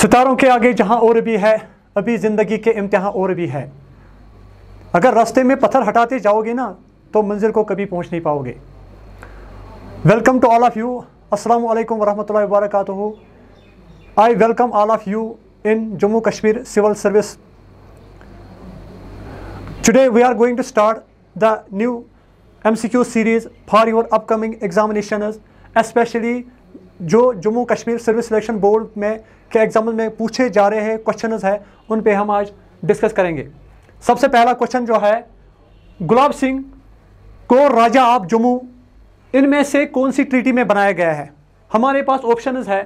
सितारों के आगे जहाँ और भी है अभी ज़िंदगी के इम्तहान और भी है अगर रास्ते में पत्थर हटाते जाओगे ना तो मंजिल को कभी पहुँच नहीं पाओगे welcome to all of you अस्सलाम वालेकुम वरहमतुल्लाहि वबरकातुहू I welcome all of you in Jammu Kashmir civil service today we are going to start the new Q series for your upcoming examination especially जो Jammu Kashmir service selection board में के example में पूछे जा रहे हैं क्वेश्चन है उन पर हम आज डिस्कस करेंगे सबसे पहला क्वेश्चन जो है गुलाब सिंह को राजा आप जम्मू इनमें से कौन सी ट्रीटी में बनाया गया है हमारे पास ऑप्शन है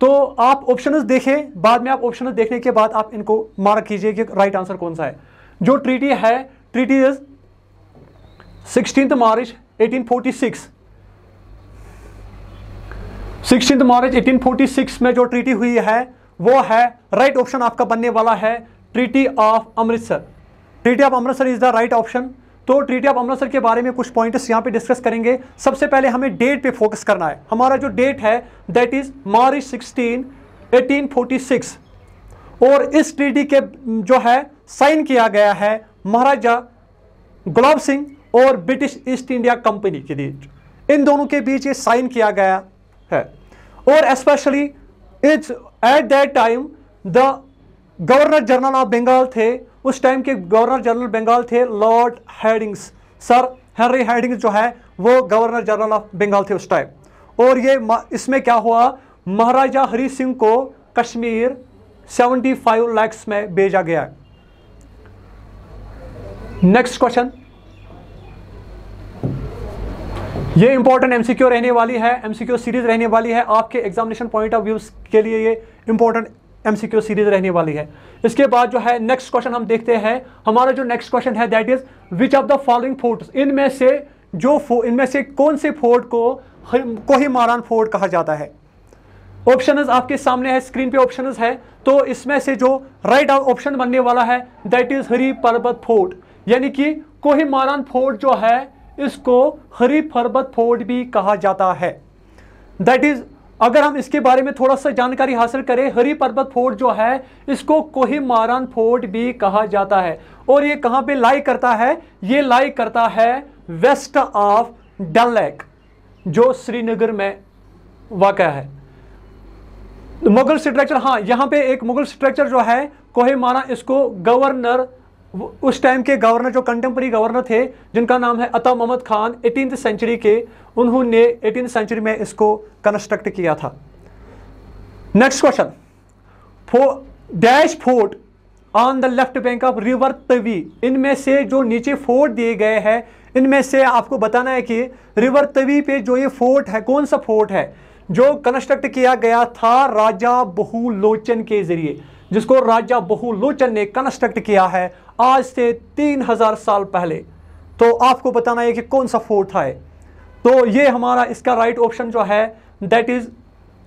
तो आप ऑप्शन देखें बाद में आप ऑप्शन देखने के बाद आप इनको मार्क कीजिए कि राइट आंसर कौन सा है जो ट्रीटी है treaty is sixteen March 1846 sixteen March 1846 में जो ट्रीटी हुई है वो है राइट right ऑप्शन आपका बनने वाला है treaty of Amritsar treaty of Amritsar is the right option तो ट्रीटी ऑफ अमृतसर के बारे में कुछ पॉइंट्स यहाँ पे डिस्कस करेंगे सबसे पहले हमें डेट पे फोकस करना है हमारा जो डेट है दैट इज मार्च 16 1846 और इस ट्रीटी के जो है साइन किया गया है महाराजा गुलाब सिंह और ब्रिटिश ईस्ट इंडिया कंपनी के बीच इन दोनों के बीच ये साइन किया गया है और specially it's at that time the governor general of Bengal थे उस टाइम के गवर्नर जनरल बंगाल थे lord Hardinge sir Henry Hardinge जो है वो गवर्नर जनरल ऑफ बंगाल थे उस टाइम और ये इसमें क्या हुआ महाराजा हरी सिंह को कश्मीर 75 लाख में भेजा गया नेक्स्ट क्वेश्चन ये इंपॉर्टेंट एमसीक्यू रहने वाली है एमसीक्यू सीरीज रहने वाली है आपके एग्जामिनेशन पॉइंट ऑफ व्यू के लिए ये इंपॉर्टेंट एमसीक्यू सीरीज रहने वाली है इसके बाद जो है नेक्स्ट क्वेश्चन हम देखते हैं हमारा जो नेक्स्ट क्वेश्चन है that is which of the following fort इनमें से जो इनमें से कौन से फोर्ट को मारान फोर्ट कहा जाता है ऑप्शन आपके सामने है स्क्रीन पे ऑप्शन है तो इसमें से जो राइट ऑप्शन बनने वाला है that is Hari Parbat fort यानी कि कोहिमारान फोर्ट जो है इसको हरीफ हरबत फोर्ट भी कहा जाता है दैट इज अगर हम इसके बारे में थोड़ा सा जानकारी हासिल करें हरी पर्वत फोर्ट जो है इसको कोहिमारान फोर्ट भी कहा जाता है और ये कहां पे लाई करता है ये लाई करता है वेस्ट ऑफ डल लेक जो श्रीनगर में वाक़ है मुगल स्ट्रक्चर हाँ यहां पे एक मुगल स्ट्रक्चर जो है कोहिमारा इसको गवर्नर उस टाइम के गवर्नर जो कंटेम्प्रेरी गवर्नर थे जिनका नाम है अता मोहम्मद खान एटीन सेंचुरी के उन्होंने एटीन सेंचुरी में इसको कंस्ट्रक्ट किया था नेक्स्ट क्वेश्चन फो dash fort on the left bank of river Tawi इनमें से जो नीचे फोर्ट दिए गए हैं इनमें से आपको बताना है कि रिवर तवी पे जो ये फोर्ट है कौन सा फोर्ट है जो कंस्ट्रक्ट किया गया था राजा बहुलोचन के जरिए जिसको राजा बहुलोचन ने कंस्ट्रक्ट किया है आज से तीन हजार साल पहले तो आपको बताना है कि कौन सा फोर्ट था है तो ये हमारा इसका राइट ऑप्शन जो है दैट इज़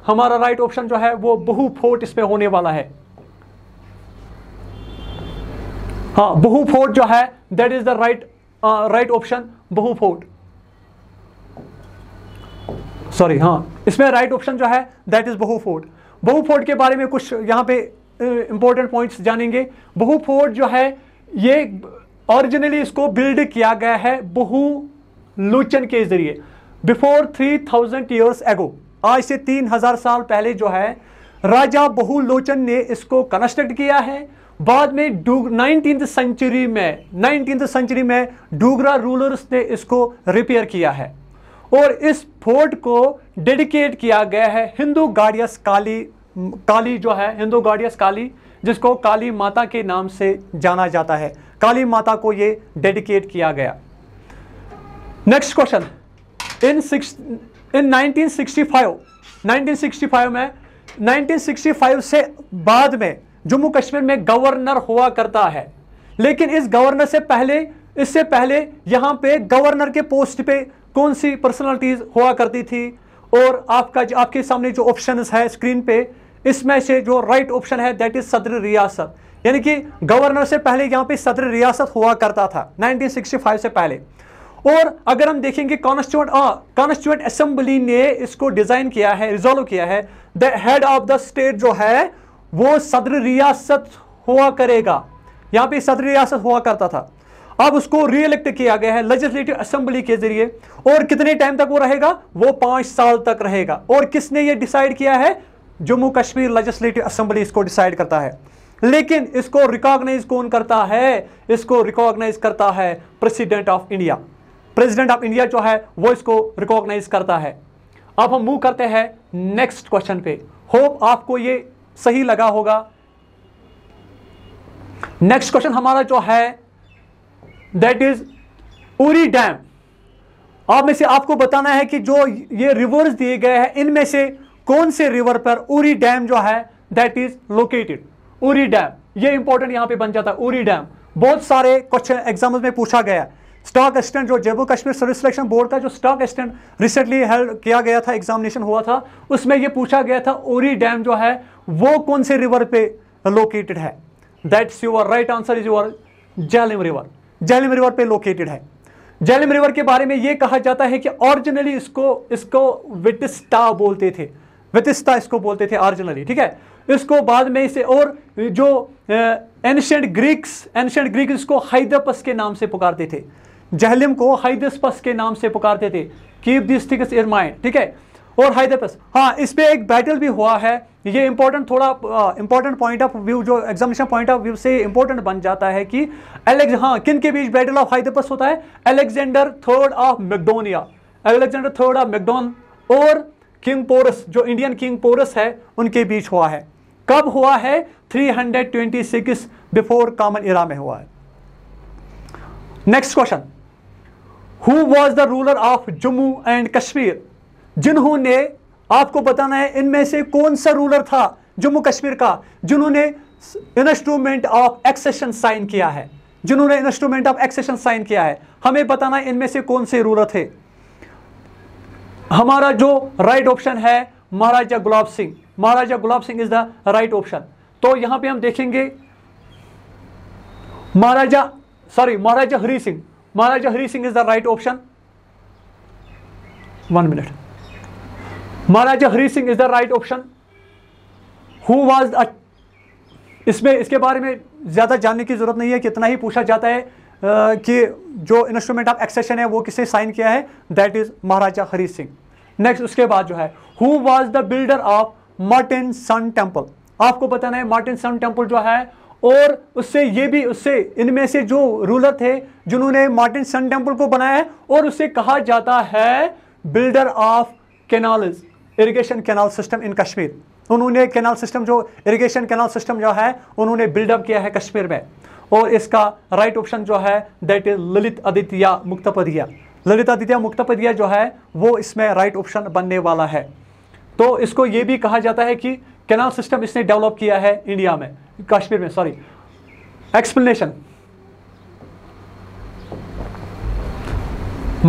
हमारा राइट ऑप्शन जो है वो बहु फोर्ट इसमें होने वाला है हाँ बहु फोर्ट जो है that is the right right option Bahu fort sorry हाँ इसमें राइट ऑप्शन जो है that is Bahu fort Bahu fort के बारे में कुछ यहां पे इंपॉर्टेंट पॉइंट्स जानेंगे बहु फोर्ड जो है ये ओरिजिनली इसको बिल्ड किया गया है बहु लोचन के जरिए before three thousand years ago आज से तीन हजार साल पहले जो है राजा बहु लोचन ने इसको कंस्ट्रक्ट किया है बाद में डू नाइनटीन सेंचुरी में नाइनटीन सेंचुरी में डूगरा रूलर्स ने इसको रिपेयर किया है और इस फोर्ट को डेडिकेट किया गया है हिंदू गाड़ियस काली काली जो है हिंदू गॉडियस काली जिसको काली माता के नाम से जाना जाता है काली माता को ये डेडिकेट किया गया नेक्स्ट क्वेश्चन इन इन 1965 1965 में 1965 से बाद में जम्मू कश्मीर में गवर्नर हुआ करता है लेकिन इस गवर्नर से पहले इससे पहले यहां पे गवर्नर के पोस्ट पे कौन सी पर्सनालिटीज हुआ करती थी और आपका जो आपके सामने जो ऑप्शन है स्क्रीन पे इसमें से जो राइट ऑप्शन है दैट इज सदर रियासत यानी कि गवर्नर से पहले यहाँ पे सदर रियासत हुआ करता था 1965 से पहले और अगर हम देखेंगे कॉन्स्टिट्यूट कॉन्स्टिट्यूंट असेंबली ने इसको डिजाइन किया है रिजोल्व किया है the head of the state जो है वो सदर रियासत हुआ करेगा यहाँ पे सदर रियासत हुआ करता था अब उसको रीएलेक्ट किया गया है लेजिस्लेटिव असेंबली के जरिए और कितने टाइम तक वो रहेगा वो पांच साल तक रहेगा और किसने ये डिसाइड किया है जम्मू कश्मीर लेजिस्लेटिव असेंबली इसको डिसाइड करता है लेकिन इसको रिकॉग्नाइज कौन करता है इसको रिकॉग्नाइज करता है president of India president of India जो है वो इसको रिकॉग्नाइज करता है अब हम मूव करते हैं नेक्स्ट क्वेश्चन पे होप आपको ये सही लगा होगा नेक्स्ट क्वेश्चन हमारा जो है दैट इज उरी डैम आप में से आपको बताना है कि जो ये रिवर्स दिए गए हैं इनमें से कौन से रिवर पर उरी डैम जो है that is located Uri dam ये इंपॉर्टेंट यहां पे बन जाता है उरी डैम बहुत सारे क्वेश्चन एग्जाम्स में पूछा गया है स्टॉक असिस्टेंट जो Jammu Kashmir service selection board का जो स्टॉक असिस्टेंट रिसेंटली हेल्ड किया गया था एग्जामिनेशन हुआ था उसमें यह पूछा गया था उरी डैम जो है वो कौन से रिवर पे लोकेटेड है that's your right answer is your Jhelum river Jhelum river पे लोकेटेड है जेलिम रिवर के बारे में यह कहा जाता है कि ऑरिजिनली इसको इसको विटिस्टा बोलते थे वितिस्ता इसको बोलते थे ऑरिजिनली ठीक है इसको बाद में इसे और जो एंशेंट ग्रीक्स एंशेंट ग्रीक इसको हाइदपस के नाम से पुकारते थे जहलिम को हाइदस्पस के नाम से पुकारते थे keep this things in mind ठीक है और हाइदपस हाँ इस पर एक बैटल भी हुआ है ये इंपॉर्टेंट थोड़ा इंपॉर्टेंट पॉइंट ऑफ व्यू जो एग्जामिनेशन पॉइंट ऑफ व्यू से इंपॉर्टेंट बन जाता है कि एलेक्स हाँ किन के बीच बैटल ऑफ हाइदपस होता है Alexander third of Macedonia Alexander third of Macedon और किंग पोरस जो इंडियन किंग पोरस है उनके बीच हुआ है कब हुआ है 326 बिफोर कॉमन इरा में हुआ है next question who was the ruler of Jammu and Kashmir जिन्होंने आपको बताना है इनमें से कौन सा रूलर था जम्मू कश्मीर का जिन्होंने इंस्ट्रूमेंट ऑफ एक्सेशन साइन किया है जिन्होंने इंस्ट्रूमेंट ऑफ एक्सेशन साइन किया है हमें बताना है इनमें से कौन से रूलर थे हमारा जो राइट ऑप्शन है Maharaja Gulab Singh Maharaja Gulab Singh is the right option तो यहां पे हम देखेंगे Maharaja sorry Maharaja Hari Singh Maharaja Hari Singh is the right option one minute Maharaja Hari Singh is the right option who was इसमें इसके बारे में ज़्यादा जानने की ज़रूरत नहीं है कितना ही पूछा जाता है कि जो इंस्ट्रूमेंट ऑफ एक्सेशन है वो किसने साइन किया है that is Maharaja Hari Singh next उसके बाद जो है who was the builder of Martand sun temple आपको बताना है मार्टिन सन टेम्पल जो है और उससे ये भी उससे इनमें से जो रूलर थे जिन्होंने मार्टिन सन टेम्पल को बनाया है और उससे कहा जाता है builder of canals irrigation canal system in Kashmir उन्होंने कैनाल सिस्टम जो इरिगेशन कैनाल सिस्टम जो है उन्होंने बिल्डअप किया है कश्मीर में और इसका राइट ऑप्शन जो है दैट इज ललित आदित्य मुक्तपदिया ललित आदित्य मुक्तपदिया जो है वो इसमें राइट ऑप्शन बनने वाला है तो इसको ये भी कहा जाता है कि कैनाल सिस्टम इसने डेवलप किया है इंडिया में कश्मीर में सॉरी एक्सप्लेनेशन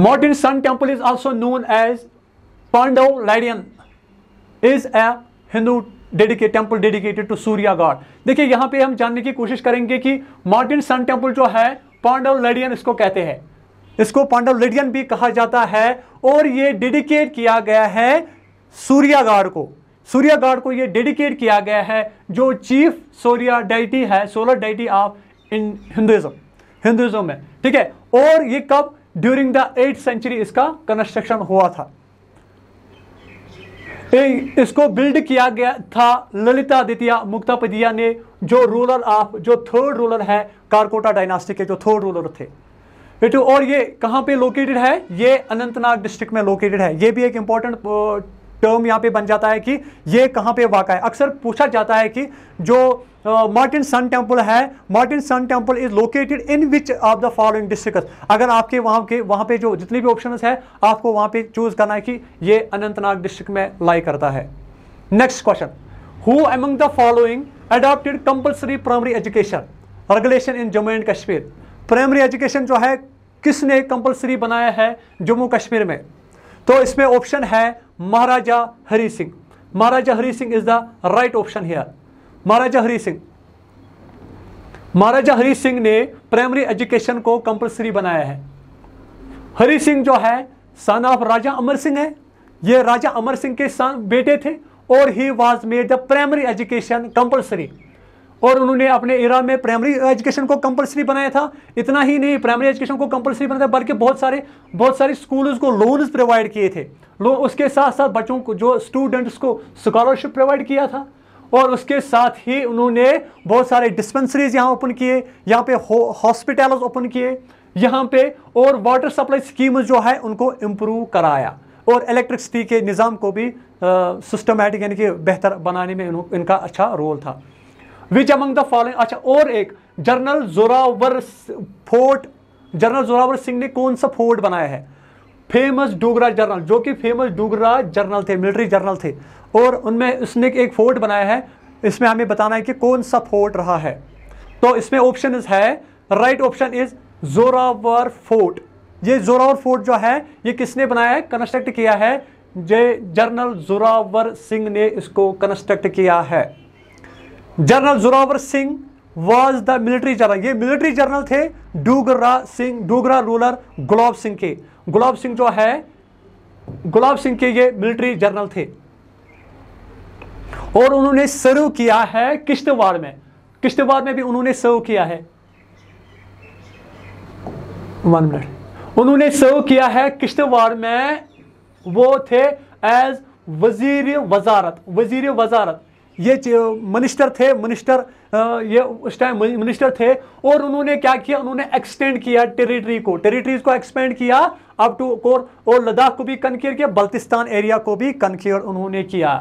मॉडर्न sun temple is also known as Pandav Laidan is a Hindu dedicate temple dedicated to Surya god देखिए यहां पे हम जानने की कोशिश करेंगे कि मॉडर्न सन टेम्पल जो है पांडव लेडियन इसको कहते हैं इसको पांडव लेडियन भी कहा जाता है और ये डेडिकेट किया गया है सूर्या गॉड को सूर्या गॉड को ये डेडिकेट किया गया है जो चीफ सूर्या डाइटी है solar deity of in Hinduism Hinduism में ठीक है और ये कब ड्यूरिंग द एट सेंचुरी इसका कंस्ट्रक्शन हुआ था इसको बिल्ड किया गया था ललिता द्वितीया मुक्तापदिया ने जो रूलर ऑफ जो थर्ड रूलर है कारकोटा डायनास्टिक के जो थर्ड रूलर थे और ये कहाँ पे लोकेटेड है ये अनंतनाग डिस्ट्रिक्ट में लोकेटेड है ये भी एक इंपॉर्टेंट टर्म यहाँ पे बन जाता है कि ये कहाँ पे वाक़ है अक्सर पूछा जाता है कि जो मार्टिन सन टेम्पल है Martand sun temple is located in which of the following district अगर आपके वहाँ के वहाँ पे जो जितने भी ऑप्शन है आपको वहाँ पे चूज करना है कि ये अनंतनाग डिस्ट्रिक्ट में लाई करता है next question who among the following adopted compulsory primary education regulation in Jammu and Kashmir primary education जो है किसने कंपल्सरी बनाया है जम्मू कश्मीर में तो इसमें ऑप्शन है Maharaja Hari Singh Maharaja Hari Singh is the right option here Maharaja Hari Singh Maharaja Hari Singh ने प्राइमरी एजुकेशन को कंपलसरी बनाया है हरी सिंह जो है सन ऑफ राजा अमर सिंह है ये राजा अमर सिंह के सन बेटे थे और he was made the primary education compulsory और उन्होंने अपने इरा में प्राइमरी एजुकेशन को कंपलसरी बनाया था इतना ही नहीं प्राइमरी एजुकेशन को कंपलसरी बनाया था बल्कि बहुत सारे बहुत सारे स्कूल्स को लोन्स प्रोवाइड किए थे लो उसके साथ साथ बच्चों को जो स्टूडेंट्स को स्कॉलरशिप प्रोवाइड किया था और उसके साथ ही उन्होंने बहुत सारे डिस्पेंसरीज यहाँ ओपन किए यहाँ पे हॉस्पिटल ओपन किए यहाँ पे और वाटर सप्लाई स्कीम जो है उनको इम्प्रूव कराया और इलेक्ट्रिसिटी के निज़ाम को भी सिस्टमेटिक यानी कि बेहतर बनाने में इनका अच्छा रोल था विच अमंग द फॉलोइंग अच्छा और एक general Zorawar fort general Zorawar Singh ने कौन सा फोर्ट बनाया है फेमस डोगरा जर्नल जो कि फेमस डोगरा जर्नल थे मिलिट्री जर्नल थे और उनमें उसने एक फोर्ट बनाया है इसमें हमें बताना है कि कौन सा फोर्ट रहा है तो इसमें ऑप्शन है right option is Zorawar fort ये जोरावर फोर्ट जो है ये किसने बनाया है कंस्ट्रक्ट किया है जे जनरल जोरावर सिंह ने इसको कंस्ट्रक्ट किया है general Zorawar Singh was the military general ये मिलिट्री जनरल थे डूगरा सिंह डूगरा रूलर गुलाब सिंह के गुलाब सिंह जो है गुलाब सिंह के ये मिलिट्री जनरल थे और उन्होंने सर्व किया है किश्तवाड़ में किश्तवाड़ में भी उन्होंने सर्व किया है वन मिनट उन्होंने सर्व किया है किश्तवाड़ में वो थे एज वजीर वजारत वजीर वजारत ये मिनिस्टर थे मिनिस्टर ये उस टाइम मिनिस्टर थे और उन्होंने क्या किया उन्होंने एक्सटेंड किया टेरिटरी को टेरिटरीज को एक्सपेंड किया अप टू और, और लद्दाख को भी कनकेयर किया बल्तिस्तान एरिया को भी कनकेयर उन्होंने किया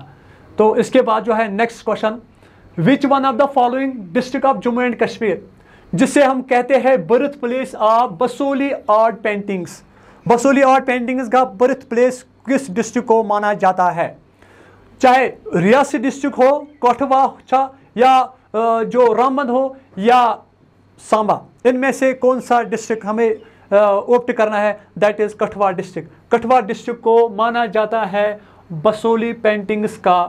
तो इसके बाद जो है next question which one of the following district of Jammu and Kashmir जिसे हम कहते हैं birth place of Basohli art paintings Basohli art paintings का बर्थ प्लेस किस डिस्ट्रिक्ट को माना जाता है चाहे रियासी डिस्ट्रिक्ट हो कोठवा या जो रामबंद हो या सांबा इनमें से कौन सा डिस्ट्रिक्ट हमें ऑप्ट करना है that is Kathua district Kathua district को माना जाता है बसोली पेंटिंग्स का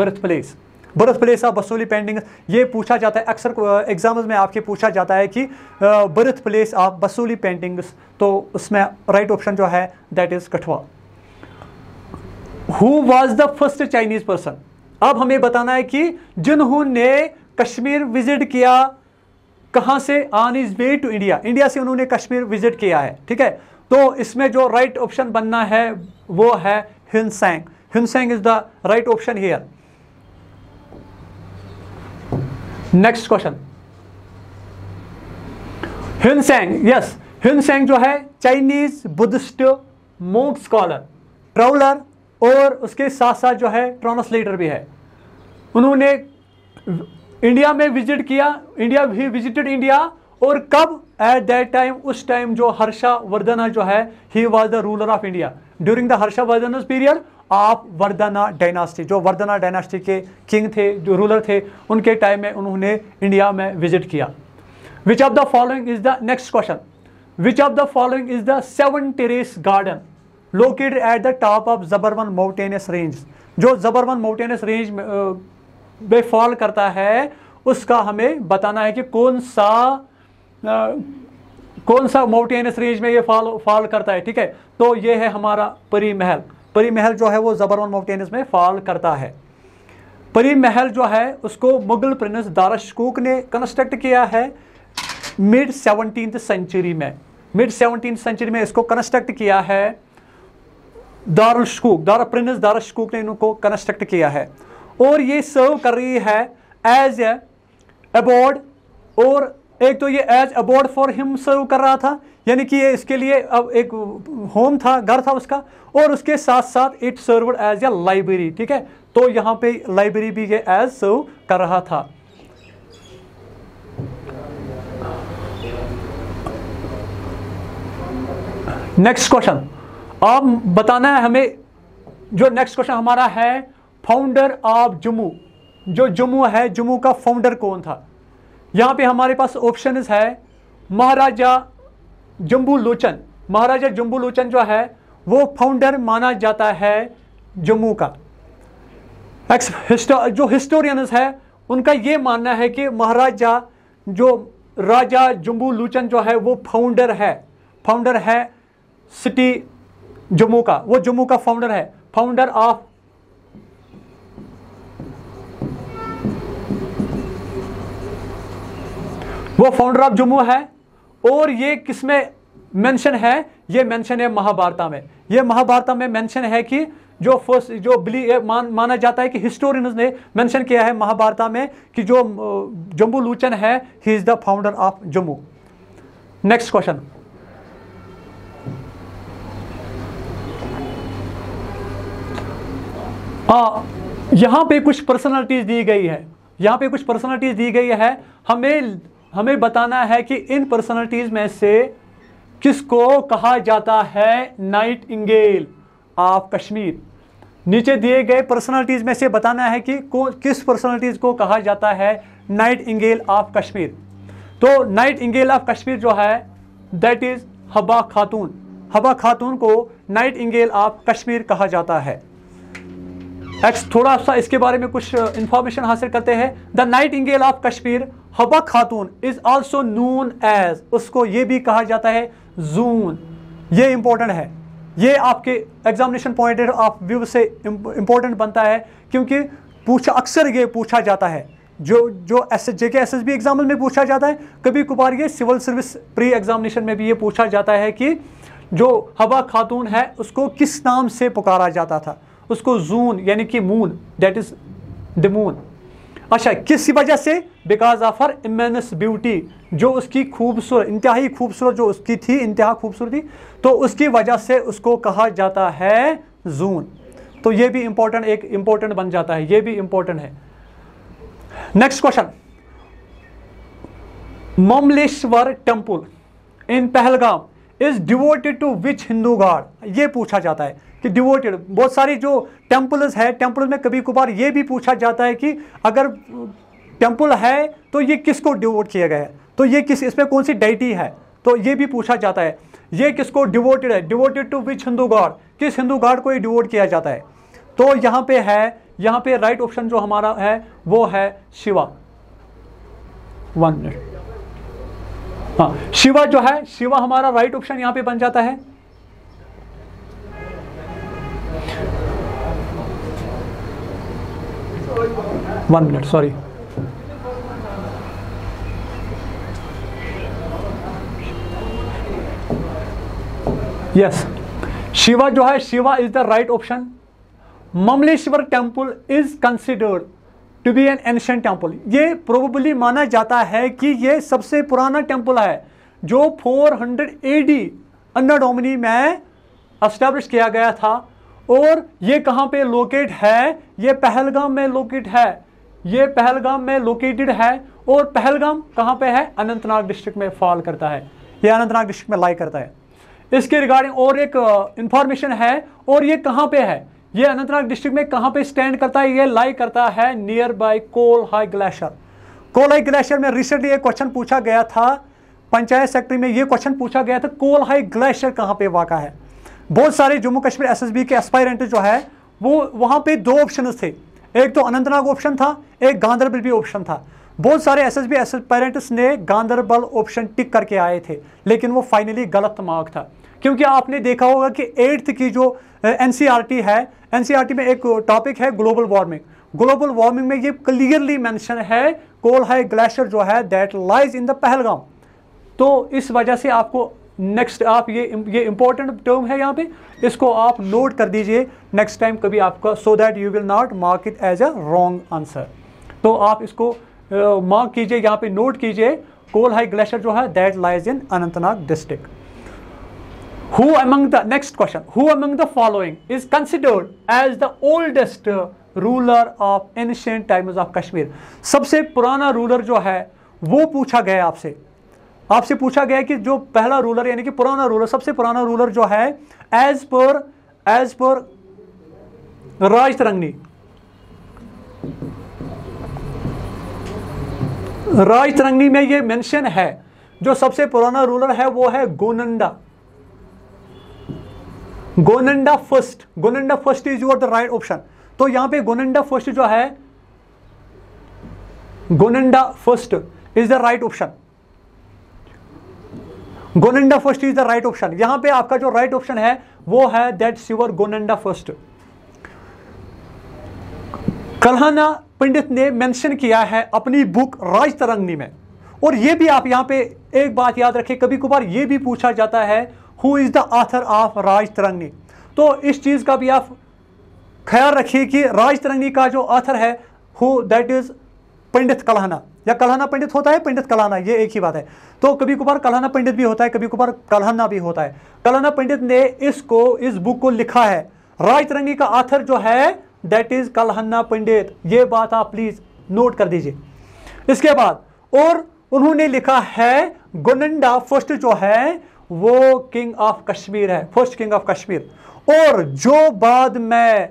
birth place birth place of Basohli paintings ये पूछा जाता है अक्सर एग्जाम्स में आपके पूछा जाता है कि birth place of Basohli paintings तो उसमें राइट ऑप्शन जो है that is Kathua who was the first Chinese person अब हमें बताना है कि जिन्होंने कश्मीर विजिट किया कहां से on his way to India India से उन्होंने कश्मीर विजिट किया है ठीक है तो इसमें जो राइट right ऑप्शन बनना है वो है Hiuen Tsang Hiuen Tsang is the right option here next question Hiuen Tsang yes Hiuen Tsang जो है Chinese Buddhist monk scholar traveller और उसके साथ साथ जो है ट्रांसलेटर भी है उन्होंने इंडिया में विजिट किया इंडिया ही विजिटेड इंडिया और कब एट दैट टाइम उस टाइम जो हर्षवर्धना जो है he was the ruler of India during the Harshavardhan period of Vardhana dynasty जो वर्धना डायनास्टी के किंग थे जो रूलर थे उनके टाइम में उन्होंने इंडिया में विजिट किया which of the following is the next question which of the following is the seven terrace garden located at the top of Zabarwan mountainous range जो जबरवन माउंटेनियस रेंज में फॉल करता है उसका हमें बताना है कि कौन सा आ, कौन सा माउंटेनस रेंज में ये फॉल फॉल करता है ठीक है तो ये है हमारा परी महल परी महल जो है वो जबरवन माउंटेनस में फॉल करता है परी महल जो है उसको मुगल प्रिंस दारा शकूक ने कंस्ट्रक्ट किया है मिड सेवनटीन सेंचुरी में मिड सेवनटीन सेंचुरी में इसको कंस्ट्रक्ट किया है दारुलशकूक दारा प्रिंस दारुलशकूक ने इनको कंस्ट्रक्ट किया है और ये सर्व कर रही है एज ए अबॉर्ड और एक तो ये as abode for him serve कर रहा था यानी कि ये इसके लिए अब एक होम था घर था उसका और उसके साथ साथ it served as a library ठीक है तो यहाँ पे लाइब्रेरी भी ये एज सर्व कर रहा था नेक्स्ट क्वेश्चन आप बताना है हमें जो नेक्स्ट क्वेश्चन हमारा है फाउंडर ऑफ जम्मू जो जम्मू है जम्मू का फाउंडर कौन था यहाँ पे हमारे पास ऑप्शन है महाराजा जम्बू लोचन महाराजा जम्बू लोचन जो है वो फाउंडर माना जाता है जम्मू का एक्स हिस्टो, जो हिस्टोरियंस है उनका ये मानना है कि महाराजा जो राजा जम्बू लोचन जो है वो फाउंडर है फाउंडर है सिटी जम्मू का वो जम्मू का फाउंडर है फाउंडर ऑफ वो फाउंडर ऑफ जम्मू है और ये किसमें मेंशन है ये मेंशन है महाभारता में ये महाभारता में मेंशन है कि जो फर्स्ट जो बिली मान, माना जाता है कि हिस्टोरियंस ने मेंशन किया है महाभारता में कि जो जम्मू लूचन है he is the founder of Jammu next question आ, यहाँ पे कुछ पर्सनालिटीज़ दी गई है यहाँ पे कुछ पर्सनालिटीज़ दी गई है हमें हमें बताना है कि इन पर्सनालिटीज़ में से किसको कहा जाता है नाइट इंगेल ऑफ कश्मीर नीचे दिए गए पर्सनालिटीज़ में से बताना है कि को किस पर्सनालिटीज़ को कहा जाता है नाइट इंगेल ऑफ कश्मीर तो नाइट इंगेल ऑफ कश्मीर जो है दैट इज़ हबा खातून हबा खातून को नाइट इंगेल ऑफ कश्मीर कहा जाता है एक्स थोड़ा सा इसके बारे में कुछ इंफॉर्मेशन हासिल करते हैं the nightingale of Kashmir Habba Khatoon is also Noon as उसको ये भी कहा जाता है जून ये इंपॉर्टेंट है ये आपके एग्जामिनेशन पॉइंट ऑफ व्यू से इम्पोर्टेंट बनता है क्योंकि पूछा अक्सर ये पूछा जाता है जो जो एस जे के एस एस बी एग्जाम में पूछा जाता है कभी कुमार ये सिविल सर्विस प्री एग्जामिनेशन में भी ये पूछा जाता है कि जो हवा खातून है उसको किस नाम से पुकारा जाता था उसको जून यानी कि moon that is the moon अच्छा किस वजह से because of her immense beauty जो उसकी खूबसूरत इंतहाई खूबसूरत जो उसकी थी इंतहा खूबसूरती तो उसकी वजह से उसको कहा जाता है जून तो ये भी इंपॉर्टेंट एक इंपॉर्टेंट बन जाता है ये भी इंपॉर्टेंट है next question Mamleshwar temple in Pahalgam is devoted to which Hindu god ये पूछा जाता है कि डिवोटेड बहुत सारी जो टेम्पल्स है टेम्पल में कभी कभार ये भी पूछा जाता है कि अगर टेम्पल है तो ये किसको डिवोट किया गया है तो ये किस इसमें कौन सी डाइटी है तो ये भी पूछा जाता है ये किसको डिवोटेड है devoted to which Hindu god किस हिंदू गॉड को ये डिवोट किया जाता है तो यहाँ पे है यहाँ पे राइट ऑप्शन जो हमारा है वो है शिवा वन मिनट हाँ शिवा जो है शिवा हमारा राइट ऑप्शन यहाँ पे बन जाता है one minute sorry yes Shiva जो है Shiva is the right option Mamleshwar temple is considered to be an ancient temple ये प्रोबेबली माना जाता है कि ये सबसे पुराना टेम्पल है जो 400 एडी अन्ना डोमिनी में अस्टैब्लिश किया गया था और ये कहाँ पे लोकेट है ये पहलगाम में लोकेट है ये पहलगाम में लोकेटेड है और पहलगाम कहाँ पे है अनंतनाग डिस्ट्रिक्ट में फॉल करता है ये अनंतनाग डिस्ट्रिक्ट में लाई करता है इसके रिगार्डिंग और एक इंफॉर्मेशन है और ये कहाँ पे है ये अनंतनाग डिस्ट्रिक्ट में कहाँ पे स्टैंड करता है ये लाई करता है nearby Kolahoi glacier Kolahoi glacier में रिसेंटली एक क्वेश्चन पूछा गया था पंचायत सेक्रेटरी में ये क्वेश्चन पूछा गया था कोल हाई ग्लेशियर कहाँ पे वाका है बहुत सारे जम्मू कश्मीर एसएसबी के एस्पायरेंट जो है वो वहाँ पे दो ऑप्शन थे एक तो अनंतनाग ऑप्शन था एक गांधरबल भी ऑप्शन था बहुत सारे एस एस बी एस्पायरेंट्स ने गांधरबल ऑप्शन टिक करके आए थे लेकिन वो फाइनली गलत मार्क था क्योंकि आपने देखा होगा कि एट्थ की जो एन e है एन e में एक टॉपिक है ग्लोबल वार्मिंग ग्लोबल वार्मिंग में ये क्लियरली मेंशन है कोल है ग्लेशियर जो है that lies in the Pahalgam तो इस वजह से आपको नेक्स्ट आप ये ये इंपॉर्टेंट टर्म है यहाँ पे इसको आप नोट कर दीजिए नेक्स्ट टाइम कभी आपका so that you will not mark it as a wrong answer तो आप इसको मार्क कीजिए यहाँ पे नोट कीजिए कोल हाई ग्लेशियर जो है that lies in Anantnag district who among the next question who among the following is considered as the oldest ruler of ancient times of Kashmir सबसे पुराना रूलर जो है वो पूछा गया आपसे आपसे पूछा गया कि जो पहला रूलर यानी कि पुराना रूलर सबसे पुराना रूलर जो है एज पर एज पर राज तरंगनी राज तरंगनी में ये मेंशन है जो सबसे पुराना रूलर है वो है Gonanda Gonanda first Gonanda first is your the right option तो यहां पे गोनंडा फर्स्ट जो है Gonanda first is the right option Gonanda first is the right option यहां पे आपका जो राइट ऑप्शन है वो है दैट सिवर गोनंडा फर्स्ट कल्हाना पंडित ने मेंशन किया है अपनी बुक राज तरंगनी में और ये भी आप यहां पे एक बात याद रखें कभी कभार ये भी पूछा जाता है who is the author of Rajatarangini तो इस चीज़ का भी आप ख्याल रखिए कि राज तरंगनी का जो आथर है who that is Pandit Kalhana या कलाना पंडित होता है पंडित कलाना ये एक ही बात है तो कभी कभार कलाना पंडित भी होता है कभी कभार कलाना भी होता है कलाना पंडित ने इसको इस बुक को लिखा है राजतरंगी का आथर जो है दैट इज कलहन्ना पंडित ये बात आप प्लीज नोट कर दीजिए इसके बाद और उन्होंने लिखा है गोनंडा फर्स्ट जो है वो किंग ऑफ कश्मीर है फर्स्ट किंग ऑफ कश्मीर और जो बाद में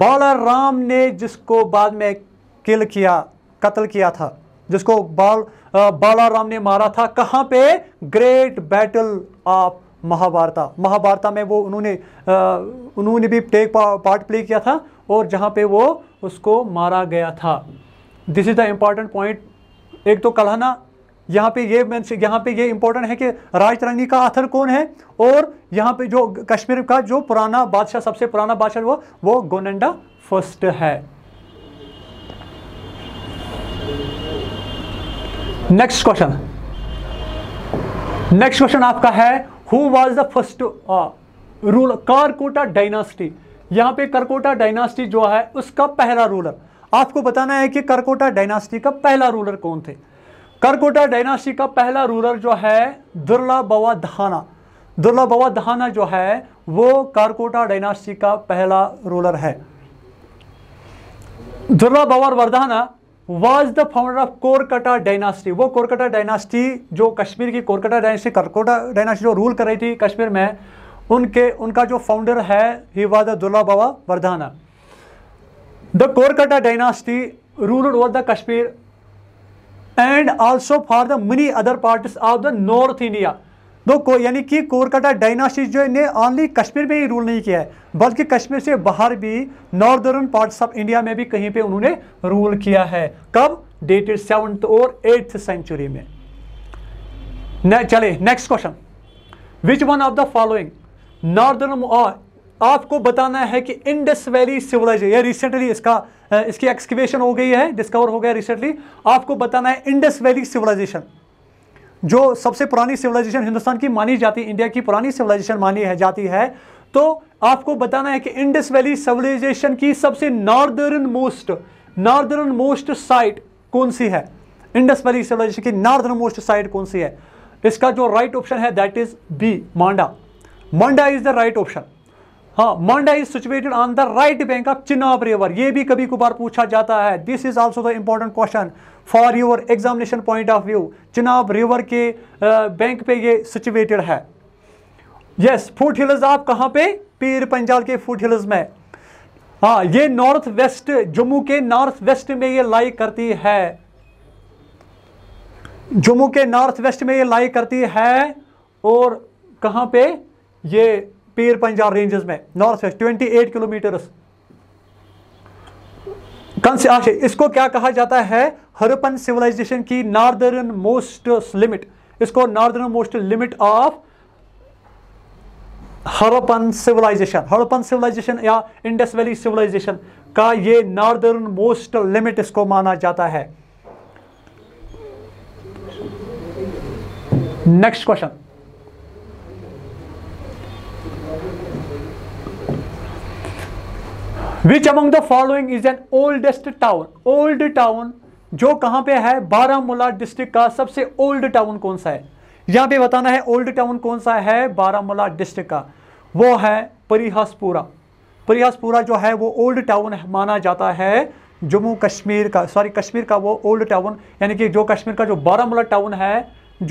बाला राम ने जिसको बाद में किल किया कत्ल किया था जिसको बाल बालाराम ने मारा था कहाँ पे great battle of Mahabharata Mahabharata में वो उन्होंने उन्होंने भी टेक पार्ट प्ले किया था और जहाँ पे वो उसको मारा गया था this is the important point एक तो कलहना यहाँ पे ये मैं यहाँ पे ये इम्पोर्टेंट है कि राजतरंगी का आथर कौन है और यहाँ पे जो कश्मीर का जो पुराना बादशाह सबसे पुराना बादशाह वो वो गोनंडा फर्स्ट है नेक्स्ट क्वेश्चन नेक्स्ट क्वेश्चन आपका है who was the first ruler Karkota dynasty यहां पे करकोटा डायनास्टी जो है उसका पहला रूलर आपको बताना है कि करकोटा डायनास्टी का पहला रूलर कौन थे करकोटा डायनास्टी का पहला रूलर जो है दुर्ला बवा दहाना दुर्ला बवा दहाना जो है वो कारकोटा डायनास्टी का पहला रूलर है Durlabhavardhana was the founder of Karkota dynasty वो कोरकटा डायनास्टी जो कश्मीर की कोरकटा डायनास्टी करकोटा डायनास्टी जो रूल कर रही थी कश्मीर में उनके उनका जो फाउंडर है he was Durlabhavardhana the Karkota dynasty ruled over the Kashmir and also for the many other part of the north India though यानी कि कोरकाटा डायनासिस जो ने ऑनली कश्मीर में ही रूल नहीं किया है बल्कि कश्मीर से बाहर भी नॉर्दर्न पार्ट्स ऑफ इंडिया में भी कहीं पे उन्होंने रूल किया है कब डेटेड सेवंथ और एट्थ सेंचुरी में ने, चले next question which one of the following northern आपको बताना है कि इंडस वैली सिविलाइजेशन या रिसेंटली इसका uh, इसकी एक्सक्वेशन हो गई है डिस्कवर हो गया रिसेंटली आपको बताना है इंडस वैली सिविलाइजेशन जो सबसे पुरानी सिविलाइजेशन हिंदुस्तान की मानी जाती है इंडिया की पुरानी सिविलाइजेशन मानी है जाती है तो आपको बताना है कि इंडस वैली सिविलाइजेशन की सबसे northern most northern most site कौन सी है इंडस वैली सिविलाइजेशन की नॉर्दर्न मोस्ट साइट कौन सी है इसका जो राइट ऑप्शन है that is B Manda Manda is the right option हाँ Manda is situated on the right bank of Chenab river ये भी कभी कभार पूछा जाता है this is also the important question for your examination point of view Chenab river के बैंक पे ये सिचुएटेड है यस फूट हिल्स आप कहाँ पे पीर पंजाल के फूट हिल्स में हाँ ये नॉर्थ वेस्ट जम्मू के नॉर्थ वेस्ट में ये लाई करती है जम्मू के नॉर्थ वेस्ट में ये लाई करती है और कहाँ पे ये पीर पंजाब रेंजेस में north west twenty eight kilometres कंस इसको क्या कहा जाता है हरपन सिविलाइजेशन की नॉर्दर्न मोस्ट लिमिट इसको northern most limit of Harappan civilization Harappan civilization या इंडस वैली सिविलाइजेशन का ये नॉर्दर्न मोस्ट लिमिट इसको माना जाता है next question which among the following is an oldest town old town जो कहाँ पे है बारामूला डिस्ट्रिक्ट का सबसे ओल्ड टाउन कौन सा है यहाँ पे बताना है ओल्ड टाउन कौन सा है बारामूला डिस्ट्रिक्ट का वो है परिहासपुरा परिहासपुरा जो है वो ओल्ड टाउन माना जाता है जम्मू कश्मीर का सॉरी कश्मीर का वो ओल्ड टाउन यानी कि जो कश्मीर का जो बारामूला टाउन है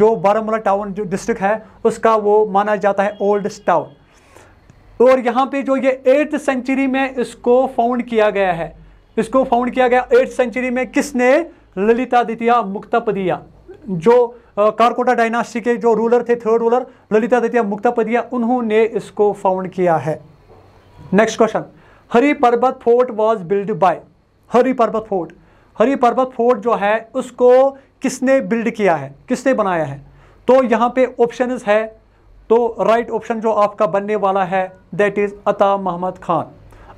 जो बारामूला टाउन जो डिस्ट्रिक्ट है उसका वो माना जाता है ओल्ड टाउन और यहाँ पे जो ये एट्थ सेंचुरी में इसको फाउंड किया गया है इसको फाउंड किया गया एट्थ सेंचुरी में किसने ललिता मुक्तापदिया जो कारकोटा डायनास्टी के जो रूलर थे third ruler Lalitaditya Muktapida उन्होंने इसको फाउंड किया है next question Hari Parbat fort was build by Hari Parbat fort Hari Parbat fort जो है उसको किसने बिल्ड किया है किसने बनाया है तो यहाँ पे ऑप्शन है तो राइट right ऑप्शन जो आपका बनने वाला है दैट इज़ अता Mohammad Khan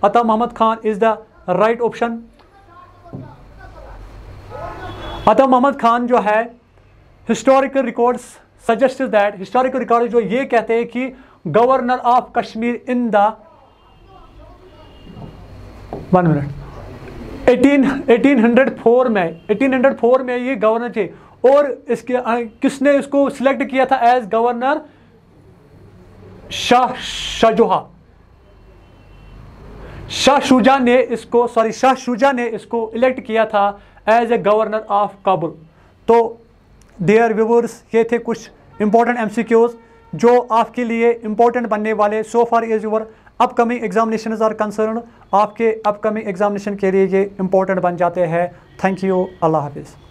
Ata Mohammad Khan is the right option Ata Mohammad Khan जो है historical records suggest that historical record जो ये कहते हैं कि governor of Kashmir in the one minute eighteen eighteen hundred four में एटीन हंड्रेड फोर में ये गवर्नर थे और इसके किसने इसको सिलेक्ट किया था एज गवर्नर शाह शाहजहा शाह शुजा ने इसको सॉरी शाह शुजा ने इसको इलेक्ट किया था as a governor of Kabul तो देयर व्यूवर्स ये थे कुछ इंपॉर्टेंट एम जो आपके लिए इंपॉर्टेंट बनने वाले so far is your upcoming examination are concern आपके अपकमिंग एग्जामिनेशन के लिए ये इंपॉर्टेंट बन जाते हैं थैंक यू अल्लाह हाफिज़